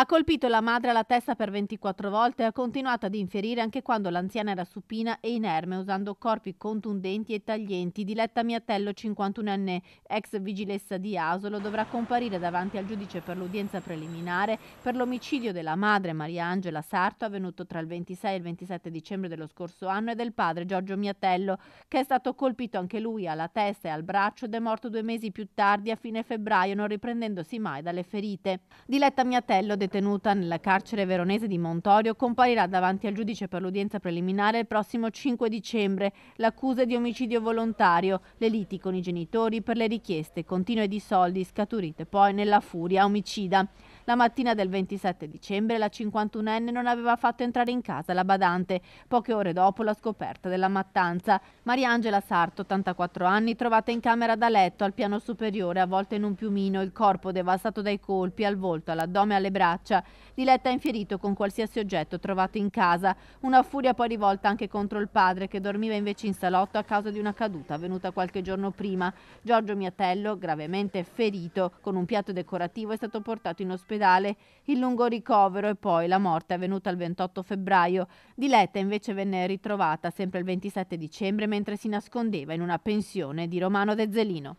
Ha colpito la madre alla testa per 24 volte e ha continuato ad inferire anche quando l'anziana era supina e inerme, usando corpi contundenti e taglienti. Diletta Miatello, 51enne, ex vigilessa di Asolo, dovrà comparire davanti al giudice per l'udienza preliminare per l'omicidio della madre Maria Angela Sarto, avvenuto tra il 26 e il 27 dicembre dello scorso anno, e del padre Giorgio Miatello, che è stato colpito anche lui alla testa e al braccio ed è morto due mesi più tardi, a fine febbraio, non riprendendosi mai dalle ferite. Diletta Miatello, detenuta nella carcere veronese di Montorio comparirà davanti al giudice per l'udienza preliminare il prossimo 5 dicembre l'accusa di omicidio volontario, le liti con i genitori per le richieste continue di soldi scaturite poi nella furia omicida. La mattina del 27 dicembre la 51enne non aveva fatto entrare in casa la badante, poche ore dopo la scoperta della mattanza. Mariangela Sarto, 84 anni, trovata in camera da letto al piano superiore, avvolta in un piumino, il corpo devastato dai colpi al volto, all'addome e alle braccia. Diletta ha infierito con qualsiasi oggetto trovato in casa. Una furia poi rivolta anche contro il padre che dormiva invece in salotto a causa di una caduta avvenuta qualche giorno prima. Giorgio Miatello, gravemente ferito con un piatto decorativo, è stato portato in ospedale ospedale, il lungo ricovero e poi la morte avvenuta il 28 febbraio. Diletta invece venne ritrovata sempre il 27 dicembre mentre si nascondeva in una pensione di Romano De Zelino.